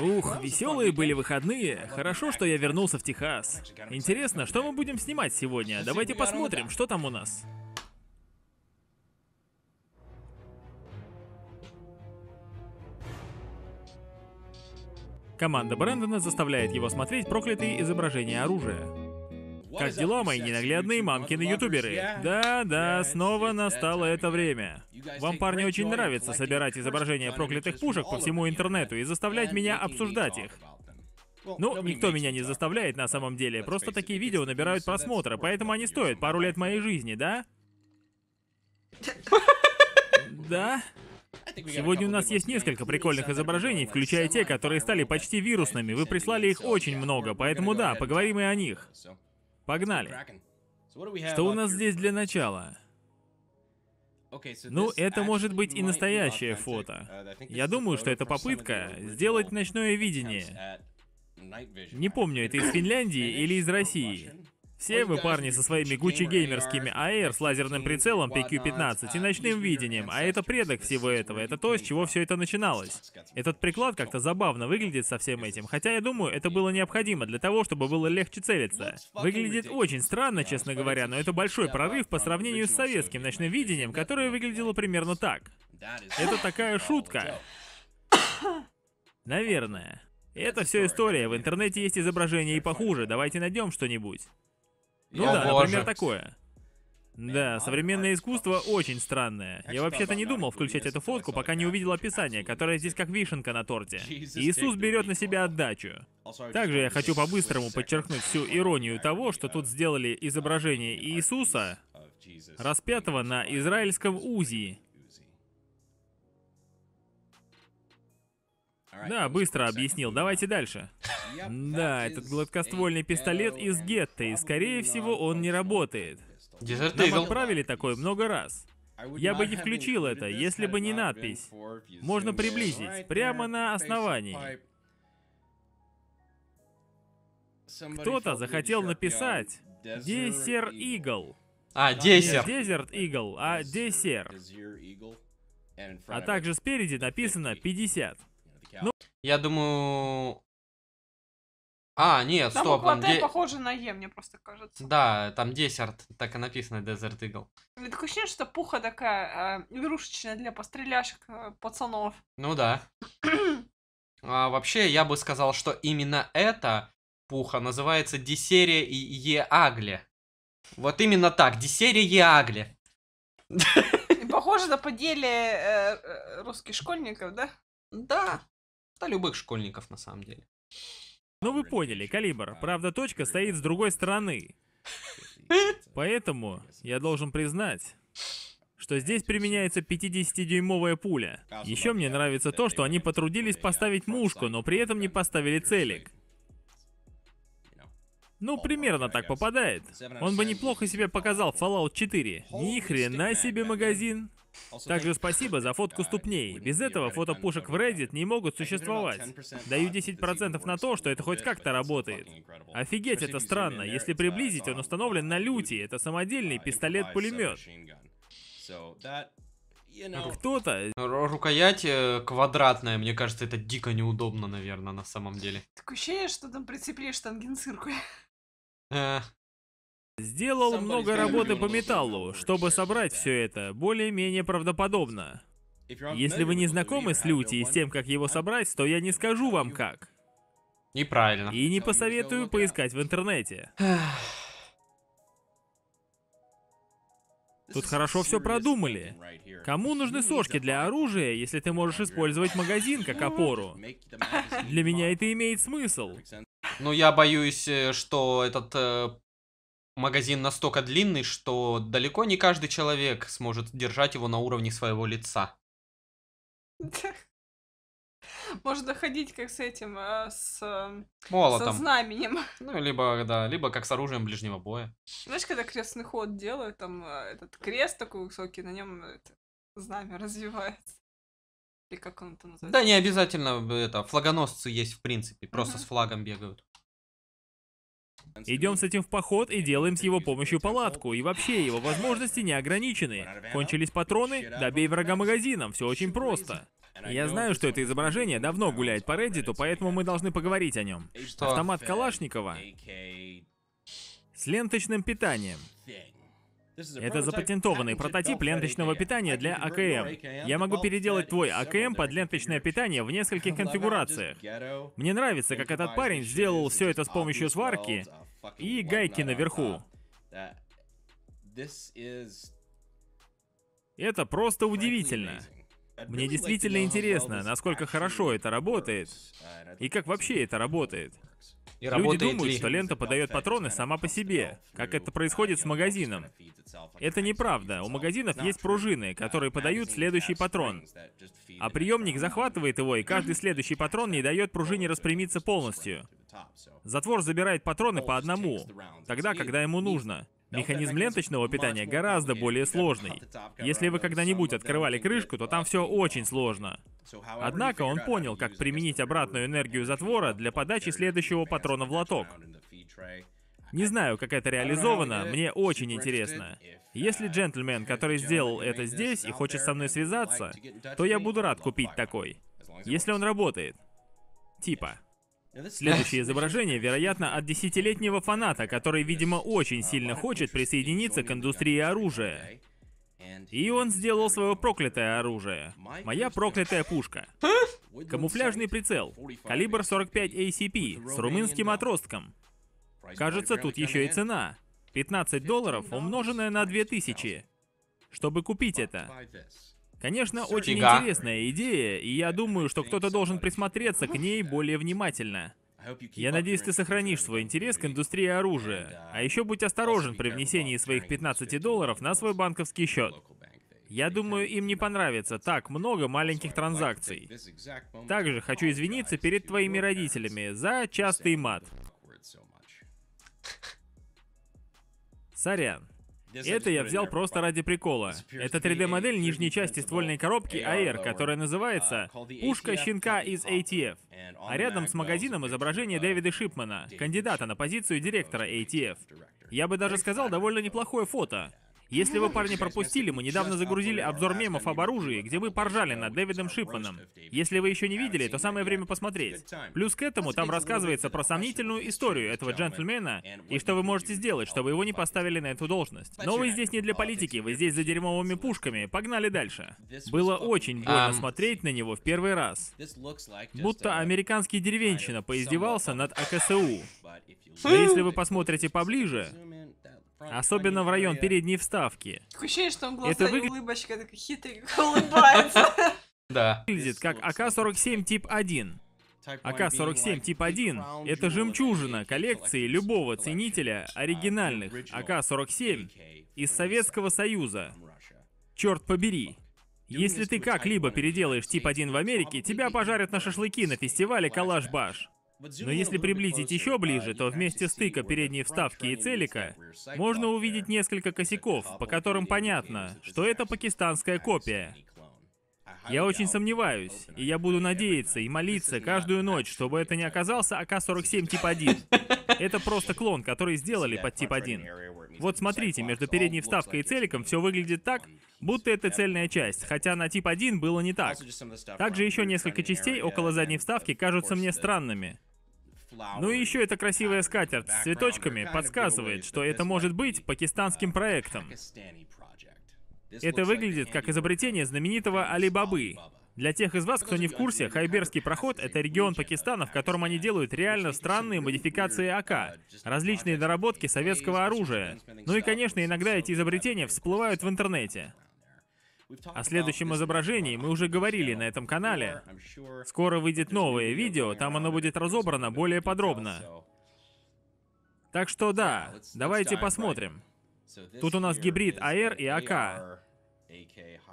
Ух, веселые были выходные. Хорошо, что я вернулся в Техас. Интересно, что мы будем снимать сегодня? Давайте посмотрим, что там у нас. Команда Брэндона заставляет его смотреть проклятые изображения оружия. Как дела, мои ненаглядные мамкины ютуберы? Да, да, снова настало это время. Вам, парни, очень нравится собирать изображения проклятых пушек по всему интернету и заставлять меня обсуждать их. Ну, никто меня не заставляет на самом деле, просто такие видео набирают просмотры, поэтому они стоят пару лет моей жизни, да? Да? Сегодня у нас есть несколько прикольных изображений, включая те, которые стали почти вирусными. Вы прислали их очень много, поэтому да, поговорим и о них. Погнали. Что у нас здесь для начала? Ну, это может быть и настоящее фото. Uh, Я думаю, что это попытка сделать ночное видение. Не помню, это из Финляндии или из России. Все вы, парни, со своими Gucci геймерскими а AR с лазерным прицелом PQ-15 и ночным видением, а это предок всего этого, это то, с чего все это начиналось. Этот приклад как-то забавно выглядит со всем этим, хотя я думаю, это было необходимо для того, чтобы было легче целиться. Выглядит очень странно, честно говоря, но это большой прорыв по сравнению с советским ночным видением, которое выглядело примерно так. Это такая шутка. Наверное. Это все история, в интернете есть изображения и похуже, давайте найдем что-нибудь. Ну О, да, боже. например, такое. Да, современное искусство очень странное. Я вообще-то не думал включать эту фотку, пока не увидел описание, которое здесь как вишенка на торте. Иисус берет на себя отдачу. Oh, Также я хочу по-быстрому подчеркнуть всю иронию того, что тут сделали изображение Иисуса, распятого на израильском Узи, Да, быстро объяснил. Давайте дальше. Да, этот гладкоствольный пистолет из гетто, и скорее всего он не работает. Дезерт Нам отправили такой много раз. Я бы не включил это, если бы не надпись. Можно приблизить, прямо на основании. Кто-то захотел написать «Десер Игл». А, десерт. Не Дезерт Игл, а десерт. А также спереди написано 50. Я думаю... А, нет, там стоп. Там де... похоже на Е, мне просто кажется. Да, там десерт, так и написано Desert Eagle. Мне такое ощущение, что пуха такая э, игрушечная для постреляшек э, пацанов. Ну да. а, вообще, я бы сказал, что именно эта пуха называется Десерия и еагли. Вот именно так, Десерия еагли. Похоже на поделе э, э, русских школьников, да? Да. Да любых школьников на самом деле. Ну вы поняли, калибр. Правда, точка стоит с другой стороны. Поэтому я должен признать, что здесь применяется 50-дюймовая пуля. Еще мне нравится то, что они потрудились поставить мушку, но при этом не поставили целик. Ну, примерно так попадает. Он бы неплохо себе показал Fallout 4. Ни хрена себе магазин. Также спасибо за фотку ступней. Без этого фото пушек в Reddit не могут существовать. Даю 10% на то, что это хоть как-то работает. Офигеть, это странно. Если приблизить, он установлен на люте. Это самодельный пистолет-пулемет. Кто-то... Рукоять э, квадратная, мне кажется, это дико неудобно, наверное, на самом деле. Такое ощущение, что там прицепили штангенцирку. Э, Сделал много работы по металлу, чтобы собрать все это более-менее правдоподобно. Если вы не знакомы с Люти и с тем, как его собрать, то я не скажу вам как. Неправильно. И не посоветую поискать в интернете. Тут хорошо все продумали. Кому нужны сошки для оружия, если ты можешь использовать магазин как опору? Для меня это имеет смысл. Ну, я боюсь, э, что этот э, магазин настолько длинный, что далеко не каждый человек сможет держать его на уровне своего лица. Можно ходить как с этим, а, с... Эм, Молотом. Со знаменем. Ну, либо, да, либо как с оружием ближнего боя. Знаешь, когда крестный ход делают, там э, этот крест такой высокий, на нем знамя развивается. Или как он это называется? Да, не обязательно э, это, флагоносцы есть, в принципе, просто uh-huh. с флагом бегают. Идем с этим в поход и делаем с его помощью палатку. И вообще, его возможности не ограничены. Кончились патроны, добей врага магазином, все очень просто. Я знаю, что это изображение давно гуляет по Reddit, поэтому мы должны поговорить о нем. Автомат Калашникова с ленточным питанием. Это запатентованный прототип ленточного питания для АКМ. Я могу переделать твой АКМ под ленточное питание в нескольких конфигурациях. Мне нравится, как этот парень сделал все это с помощью сварки и гайки наверху. Это просто удивительно. Мне действительно интересно, насколько хорошо это работает и как вообще это работает. И Люди думают, ли... что лента подает патроны сама по себе, как это происходит с магазином. Это неправда. У магазинов есть пружины, которые подают следующий патрон. А приемник захватывает его, и каждый следующий патрон не дает пружине распрямиться полностью. Затвор забирает патроны по одному, тогда, когда ему нужно. Механизм ленточного питания гораздо более сложный. Если вы когда-нибудь открывали крышку, то там все очень сложно. Однако он понял, как применить обратную энергию затвора для подачи следующего патрона в лоток. Не знаю, как это реализовано, мне очень интересно. Если джентльмен, который сделал это здесь и хочет со мной связаться, то я буду рад купить такой. Если он работает. Типа. Следующее изображение, вероятно, от десятилетнего фаната, который, видимо, очень сильно хочет присоединиться к индустрии оружия. И он сделал свое проклятое оружие. Моя проклятая пушка. Камуфляжный прицел. Калибр 45 ACP с румынским отростком. Кажется, тут еще и цена. 15 долларов, умноженная на 2000. Чтобы купить это. Конечно, Сутига. очень интересная идея, и я думаю, что кто-то должен присмотреться к ней более внимательно. Я надеюсь, ты сохранишь свой интерес к индустрии оружия. А еще будь осторожен при внесении своих 15 долларов на свой банковский счет. Я думаю, им не понравится так много маленьких транзакций. Также хочу извиниться перед твоими родителями за частый мат. Сорян. Это я взял просто ради прикола. Это 3D-модель нижней части ствольной коробки AR, которая называется uh, «Пушка щенка из ATF». А рядом с магазином изображение Дэвида Шипмана, кандидата на позицию директора ATF. Я бы даже сказал, довольно неплохое фото. Если вы, парни, пропустили, мы недавно загрузили обзор мемов об оружии, где мы поржали над Дэвидом Шипманом. Если вы еще не видели, то самое время посмотреть. Плюс к этому там рассказывается про сомнительную историю этого джентльмена и что вы можете сделать, чтобы его не поставили на эту должность. Но вы здесь не для политики, вы здесь за дерьмовыми пушками. Погнали дальше. Было очень больно um... смотреть на него в первый раз. Будто американский деревенщина поиздевался над АКСУ. Но если вы посмотрите поближе, Особенно в район передней вставки. Ощущение, что он глаза Это выгля... улыбочка такая хитренько улыбается. Да. Выглядит как АК-47 тип 1. АК-47 тип 1 – это жемчужина коллекции любого ценителя оригинальных АК-47 из Советского Союза. Черт побери. Если ты как-либо переделаешь тип 1 в Америке, тебя пожарят на шашлыки на фестивале Калаш Баш. Но если приблизить еще ближе, то вместе стыка передней вставки и целика можно увидеть несколько косяков, по которым понятно, что это пакистанская копия. Я очень сомневаюсь, и я буду надеяться и молиться каждую ночь, чтобы это не оказался АК-47 тип 1. Это просто клон, который сделали под тип 1. Вот смотрите, между передней вставкой и целиком все выглядит так, будто это цельная часть, хотя на тип 1 было не так. Также еще несколько частей около задней вставки кажутся мне странными. Ну и еще эта красивая скатерть с цветочками подсказывает, что это может быть пакистанским проектом. Это выглядит как изобретение знаменитого Алибабы. Для тех из вас, кто не в курсе, Хайберский проход — это регион Пакистана, в котором они делают реально странные модификации uh, АК, различные доработки советского оружия. Ну и, конечно, иногда эти изобретения всплывают в интернете. О следующем изображении мы уже говорили на этом канале. Скоро выйдет новое видео, там оно будет разобрано более подробно. Так что да, давайте посмотрим. Тут у нас гибрид АР и АК.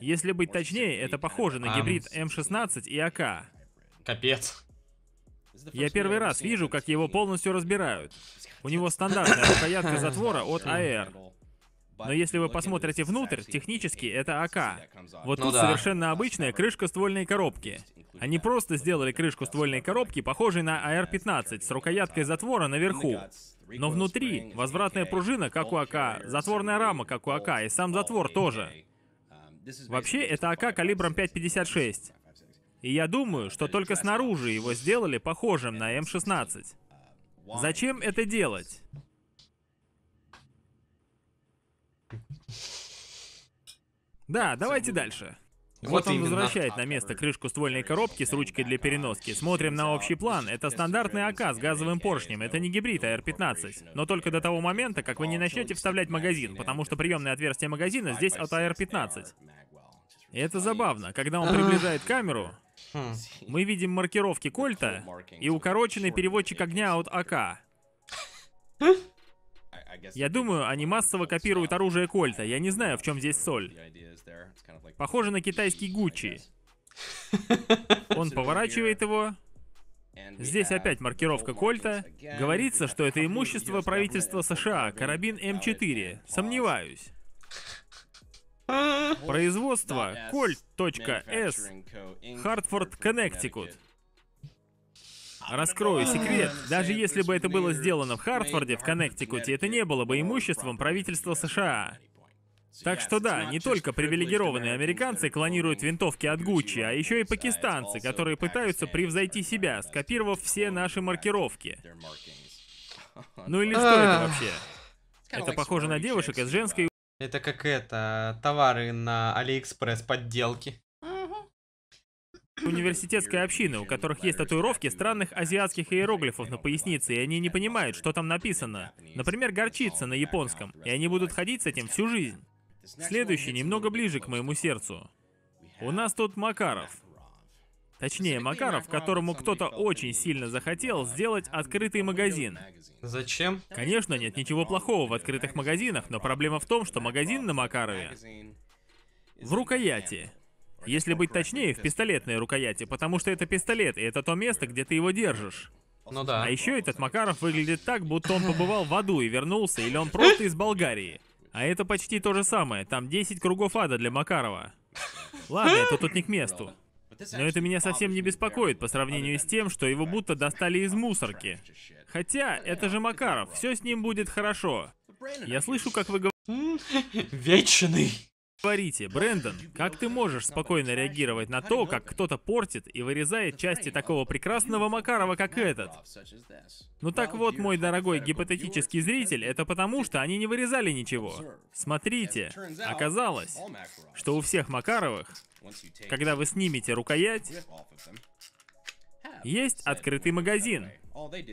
Если быть точнее, это похоже на гибрид М16 и АК. Капец. Я первый раз вижу, как его полностью разбирают. У него стандартная рукоятка затвора от АР. Но если вы посмотрите внутрь, технически это АК. Вот ну тут да. совершенно обычная крышка ствольной коробки. Они просто сделали крышку ствольной коробки, похожей на ар 15 с рукояткой затвора наверху. Но внутри возвратная пружина, как у АК, затворная рама, как у АК, и сам затвор тоже. Вообще, это АК калибром 5.56. И я думаю, что только снаружи его сделали похожим на М16. Зачем это делать? Да, давайте дальше. Вот он возвращает на место крышку ствольной коробки с ручкой для переноски. Смотрим на общий план. Это стандартный АК с газовым поршнем. Это не гибрид АР-15. Но только до того момента, как вы не начнете вставлять магазин, потому что приемное отверстие магазина здесь от АР-15. это забавно. Когда он приближает камеру, хм. мы видим маркировки кольта и укороченный переводчик огня от АК. Я думаю, они массово копируют оружие Кольта. Я не знаю, в чем здесь соль. Похоже на китайский Гуччи. Он поворачивает его. Здесь опять маркировка Кольта. Говорится, что это имущество правительства США, карабин М4. Сомневаюсь. Производство Кольт.с Хартфорд, Коннектикут. Раскрою секрет. Даже если бы это было сделано в Хартфорде, в Коннектикуте, это не было бы имуществом правительства США. Так что да, не только привилегированные американцы клонируют винтовки от Гуччи, а еще и пакистанцы, которые пытаются превзойти себя, скопировав все наши маркировки. Ну или что это вообще? Это похоже на девушек из женской... Это как это, товары на Алиэкспресс, подделки. Университетская община, у которых есть татуировки странных азиатских иероглифов на пояснице, и они не понимают, что там написано. Например, горчица на японском, и они будут ходить с этим всю жизнь. Следующий немного ближе к моему сердцу. У нас тут Макаров. Точнее, Макаров, которому кто-то очень сильно захотел сделать открытый магазин. Зачем? Конечно, нет ничего плохого в открытых магазинах, но проблема в том, что магазин на Макарове в рукояти. Если быть точнее, в пистолетной рукояти, потому что это пистолет, и это то место, где ты его держишь. Ну да. А еще этот Макаров выглядит так, будто он побывал в аду и вернулся, или он просто из Болгарии. А это почти то же самое. Там 10 кругов ада для Макарова. Ладно, это тут не к месту. Но это меня совсем не беспокоит по сравнению с тем, что его будто достали из мусорки. Хотя, это же Макаров, все с ним будет хорошо. Я слышу, как вы говорите... Вечный. Говорите, Брэндон, как ты можешь спокойно реагировать на то, как кто-то портит и вырезает части такого прекрасного Макарова, как этот? Ну так вот, мой дорогой гипотетический зритель, это потому, что они не вырезали ничего. Смотрите, оказалось, что у всех Макаровых, когда вы снимете рукоять, есть открытый магазин.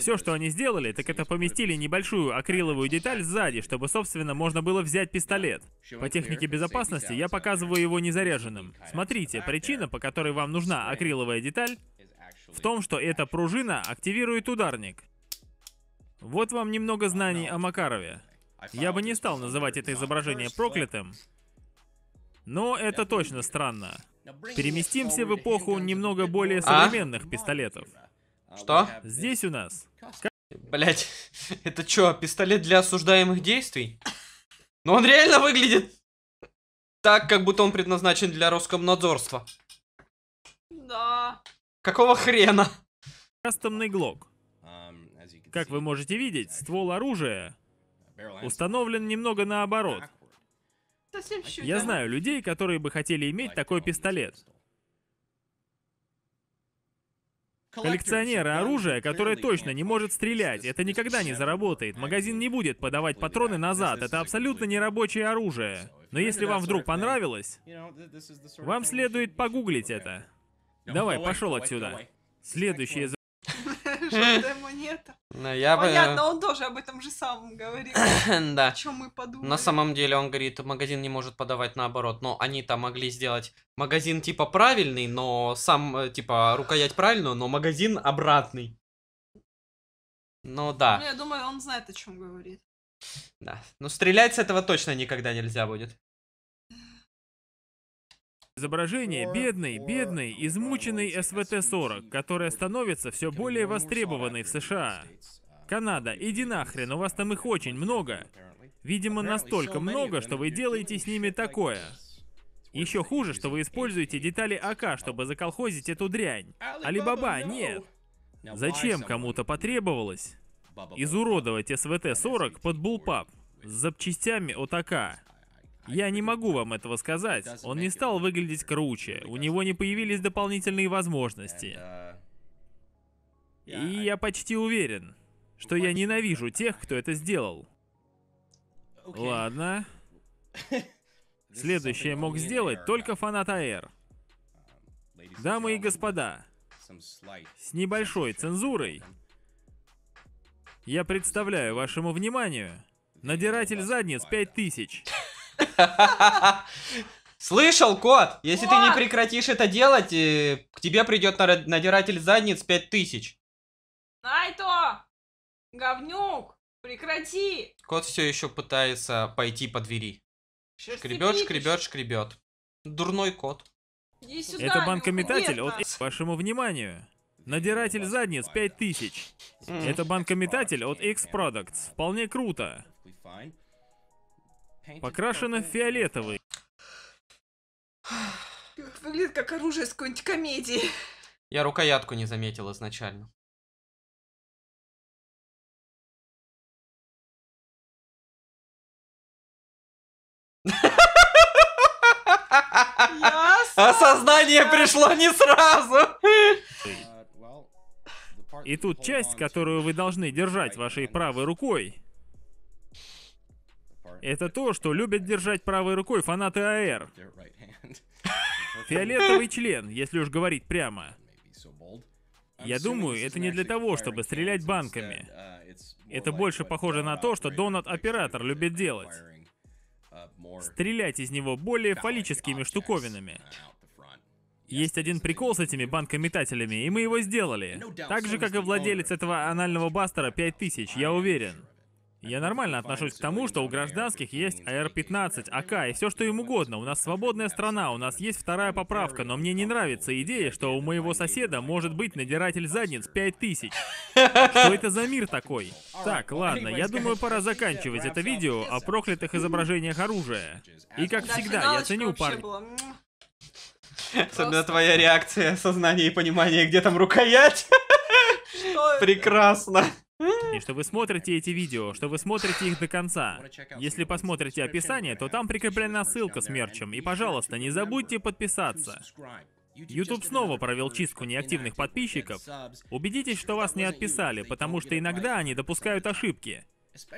Все, что они сделали, так это поместили небольшую акриловую деталь сзади, чтобы, собственно, можно было взять пистолет. По технике безопасности я показываю его незаряженным. Смотрите, причина, по которой вам нужна акриловая деталь, в том, что эта пружина активирует ударник. Вот вам немного знаний о Макарове. Я бы не стал называть это изображение проклятым, но это точно странно. Переместимся в эпоху немного более а? современных а? пистолетов. Что? Здесь у нас... Блять, это чё, пистолет для осуждаемых действий? Но ну, он реально выглядит так, как будто он предназначен для Роскомнадзорства. Да. Какого хрена? Кастомный глок. Как вы можете видеть, ствол оружия установлен немного наоборот, я знаю людей, которые бы хотели иметь такой пистолет. Коллекционеры оружия, которое точно не может стрелять, это никогда не заработает. Магазин не будет подавать патроны назад, это абсолютно не рабочее оружие. Но если вам вдруг понравилось, вам следует погуглить это. Давай, пошел отсюда. Следующее желтая монета. Ну, Понятно, он тоже об этом же самом говорил. да. О чем мы подумали. На самом деле он говорит, магазин не может подавать наоборот. Но они там могли сделать магазин типа правильный, но сам э, типа рукоять правильную, но магазин обратный. Ну да. Ну, я думаю, он знает, о чем говорит. Да. Но ну, стрелять с этого точно никогда нельзя будет. Изображение бедной, бедной, измученной СВТ-40, которая становится все более востребованной в США. А, Канада, иди нахрен, у вас там их очень много. Видимо, настолько много, что вы делаете с ними такое. Еще хуже, что вы используете детали АК, чтобы заколхозить эту дрянь. Алибаба, нет. Зачем кому-то потребовалось изуродовать СВТ-40 под булпап с запчастями от АК? Я не могу вам этого сказать. Он не стал выглядеть круче, у него не появились дополнительные возможности. И я почти уверен, что я ненавижу тех, кто это сделал. Ладно. Следующее мог сделать только фанат АР. Дамы и господа, с небольшой цензурой я представляю вашему вниманию надиратель задниц 5000. Слышал, кот? Если кот! ты не прекратишь это делать, э, к тебе придет надиратель задниц 5000. Найто! Говнюк! Прекрати! Кот все еще пытается пойти по двери. Шкребет, шкребет, шкребет. Дурной кот. Иди сюда, это банкометатель от вашему вниманию. Надиратель задниц 5000. Mm. Хм. Это банкометатель от X Products. Вполне круто. Покрашена в фиолетовый. Выглядит как оружие с какой-нибудь комедии. Я рукоятку не заметил изначально. Осознание пришло не сразу. И тут часть, которую вы должны держать вашей правой рукой, это то, что любят держать правой рукой фанаты АР. Фиолетовый член, если уж говорить прямо. Я думаю, это не для того, чтобы стрелять банками. Это больше похоже на то, что донат-оператор любит делать. Стрелять из него более фаллическими штуковинами. Есть один прикол с этими банкометателями, и мы его сделали. Так же, как и владелец этого анального бастера 5000, я уверен. Я нормально отношусь к тому, что у гражданских есть АР-15, АК и все, что им угодно. У нас свободная страна, у нас есть вторая поправка, но мне не нравится идея, что у моего соседа может быть надиратель задниц 5000. Что это за мир такой? Так, ладно, я думаю, пора заканчивать это видео о проклятых изображениях оружия. И как всегда, я ценю парня. Особенно твоя реакция, сознание и понимание, где там рукоять. Прекрасно. И что вы смотрите эти видео, что вы смотрите их до конца. Если посмотрите описание, то там прикреплена ссылка с мерчем. И, пожалуйста, не забудьте подписаться. YouTube снова провел чистку неактивных подписчиков. Убедитесь, что вас не отписали, потому что иногда они допускают ошибки.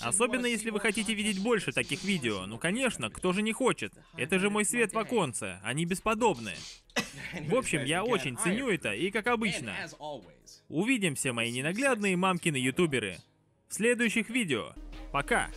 Особенно если вы хотите видеть больше таких видео. Ну конечно, кто же не хочет? Это же мой свет в оконце, они бесподобные. В общем, я очень ценю это, и как обычно. Увидимся, мои ненаглядные мамкины ютуберы. В следующих видео. Пока!